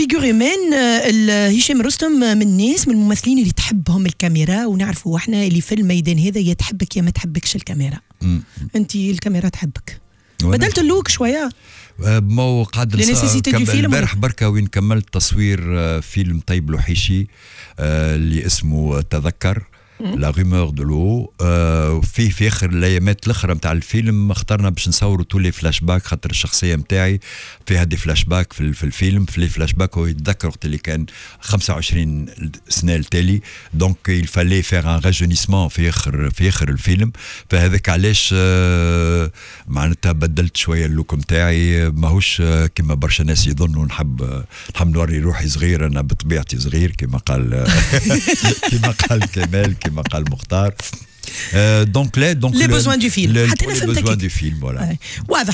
فيجور مان آه، هشام رستم آه، من الناس من الممثلين اللي تحبهم الكاميرا ونعرفوا احنا اللي في الميدان هذا يا تحبك يا ما تحبكش الكاميرا انت الكاميرا تحبك بدلت اللوك شويه آه، مو قاعد البارح بركه وين كملت تصوير فيلم طيب لوحيشي اللي اسمه تذكر لا رومور دو لو في في اخر الايامات الاخرى نتاع الفيلم اخترنا باش نصوروا تو لي فلاش باك خاطر الشخصيه نتاعي فيها دي فلاش باك في, في الفيلم في لي فلاش باك هو يتذكر وقت اللي كان 25 سنه التالي دونك il fallait faire un rajeunissement في اخر في اخر الفيلم فهذاك علاش آه، معناتها بدلت شويه اللوك نتاعي ماهوش آه، كما برشا ناس يظنوا نحب آه، نحب نوري روحي صغير انا بطبيعتي صغير كما قال كما قال كمال كما Euh, donc les donc les besoins du film les besoins du film voilà bah.